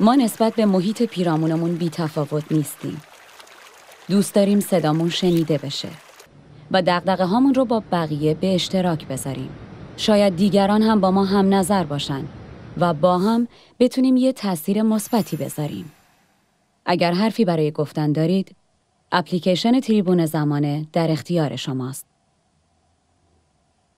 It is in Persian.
ما نسبت به محیط پیرامونمون بی تفاوت نیستیم. دوست داریم صدامون شنیده بشه و دقدقه هامون رو با بقیه به اشتراک بذاریم. شاید دیگران هم با ما هم نظر باشن و با هم بتونیم یه تاثیر مثبتی بذاریم. اگر حرفی برای گفتن دارید، اپلیکیشن تریبون زمانه در اختیار شماست.